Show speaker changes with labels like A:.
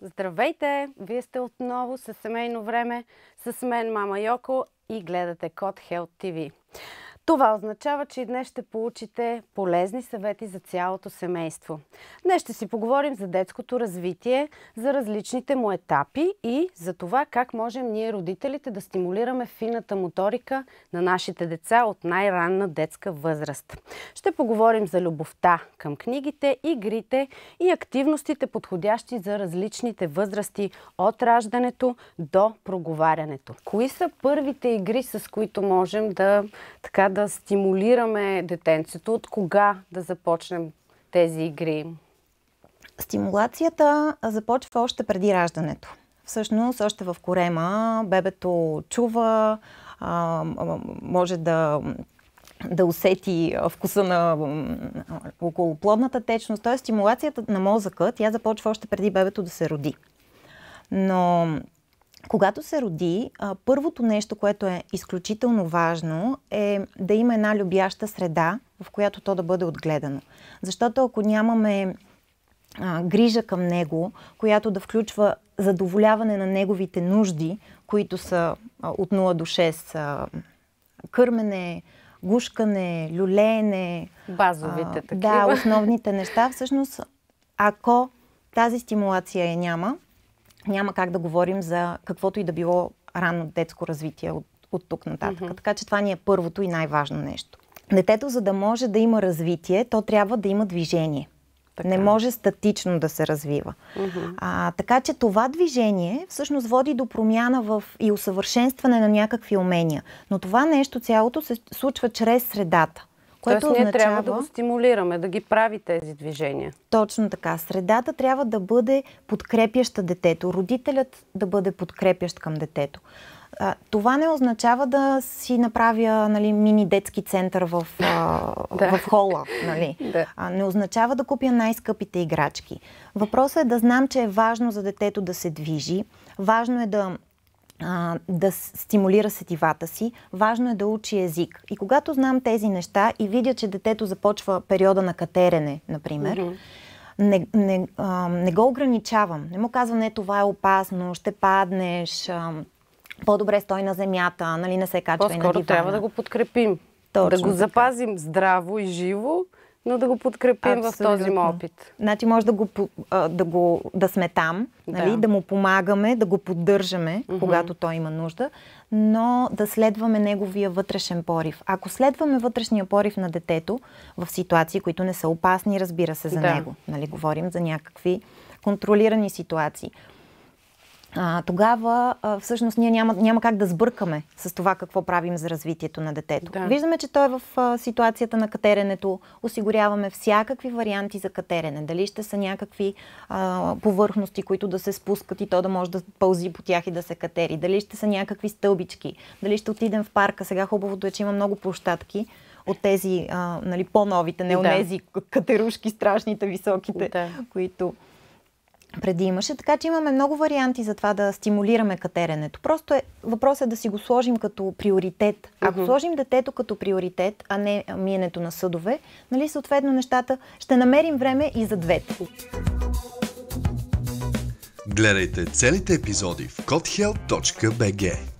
A: Здравейте! Вие сте отново с семейно време с мен, мама Йоко и гледате Код Хелт ТВ. Това означава, че и днес ще получите полезни съвети за цялото семейство. Днес ще си поговорим за детското развитие, за различните му етапи и за това как можем ние родителите да стимулираме фината моторика на нашите деца от най-ранна детска възраст. Ще поговорим за любовта към книгите, игрите и активностите подходящи за различните възрасти от раждането до проговарянето. Кои са първите игри, с които можем да така да стимулираме детенцето? От кога да започнем тези игри?
B: Стимулацията започва още преди раждането. Всъщност, още в корема бебето чува, може да, да усети вкуса на околоплодната течност. Тоест, стимулацията на мозъка, тя започва още преди бебето да се роди. Но когато се роди, първото нещо, което е изключително важно, е да има една любяща среда, в която то да бъде отгледано. Защото ако нямаме а, грижа към него, която да включва задоволяване на неговите нужди, които са а, от 0 до 6 а, кърмене, гушкане, люлеене. Базовите такива. Да, основните неща. Всъщност, ако тази стимулация я няма, няма как да говорим за каквото и да било ранно детско развитие от, от тук нататък. Mm-hmm. Така че това ни е първото и най-важно нещо. Детето, за да може да има развитие, то трябва да има движение. Така. Не може статично да се развива. Mm-hmm. А, така че това движение всъщност води до промяна в и усъвършенстване на някакви умения. Но това нещо цялото се случва чрез средата. Което Тоест, ние означава... трябва да го
A: стимулираме, да ги прави
B: тези движения. Точно така. Средата трябва да бъде подкрепяща детето. Родителят да бъде подкрепящ към детето. А, това не означава да си направя нали, мини детски център в, а, да. в хола. Нали. да. а, не означава да купя най-скъпите играчки. Въпросът е да знам, че е важно за детето да се движи. Важно е да да стимулира сетивата си, важно е да учи език. И когато знам тези неща и видя, че детето започва периода на катерене, например, mm-hmm не, не, а, не го ограничавам. Не му казвам, не, това е опасно, ще паднеш, а, по-добре стой на земята, нали, не се качвай По-скоро на дивана. трябва да го подкрепим. Точно да го така. запазим
A: здраво и живо,
B: но да го подкрепим Абсолютно. в този му опит. Значи може да, го, да, го, да сме там, нали, да. Нали? да му помагаме, да го поддържаме, mm-hmm. когато той има нужда, но да следваме неговия вътрешен порив. Ако следваме вътрешния порив на детето в ситуации, които не са опасни, разбира се, за да. него. Нали? Говорим за някакви контролирани ситуации а, тогава а, всъщност ние няма, няма как да сбъркаме с това какво правим за развитието на детето. Да. Виждаме, че той е в а, ситуацията на катеренето. Осигуряваме всякакви варианти за катерене. Дали ще са някакви а, повърхности, които да се спускат и то да може да пълзи по тях и да се катери. Дали ще са някакви стълбички. Дали ще отидем в парка. Сега хубавото е, че има много площадки от тези а, нали, по-новите, не да. тези катерушки, страшните, високите, да. които преди имаше, така че имаме много варианти за това да стимулираме катеренето. Просто е, въпросът е да си го сложим като приоритет. Ако uh-huh. сложим детето като приоритет, а не миенето на съдове, нали, съответно нещата ще намерим време и за двете.
A: Гледайте целите епизоди в codehealth.bg